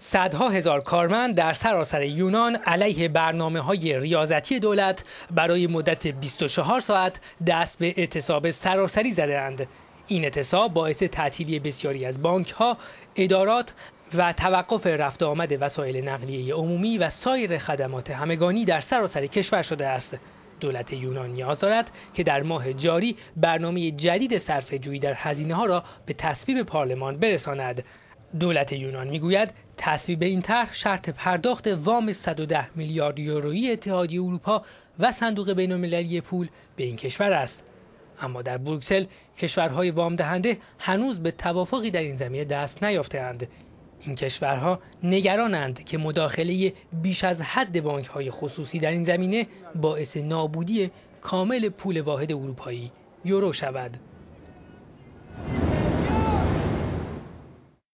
صدها هزار کارمند در سراسر یونان علیه برنامه های ریاضتی دولت برای مدت 24 ساعت دست به اعتصاب سراسری زدند. این اعتصاب باعث تعطیلی بسیاری از بانک ها، ادارات و توقف رفت آمد وسایل نقلیه عمومی و سایر خدمات همگانی در سراسر کشور شده است. دولت یونان نیاز دارد که در ماه جاری برنامه جدید صرف جویی در هزینه ها را به تصویب پارلمان برساند. دولت یونان میگوید تصویب این طرح شرط پرداخت وام 110 میلیارد یورویی اتحادیه اروپا و صندوق المللی پول به این کشور است اما در بروکسل کشورهای وام دهنده هنوز به توافقی در این زمینه دست نیافتهاند این کشورها نگرانند که مداخله بیش از حد های خصوصی در این زمینه باعث نابودی کامل پول واحد اروپایی یورو شود